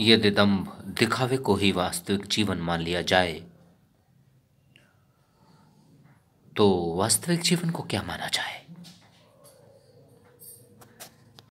यदि दम्भ दिखावे को ही वास्तविक जीवन मान लिया जाए तो वास्तविक जीवन को क्या माना जाए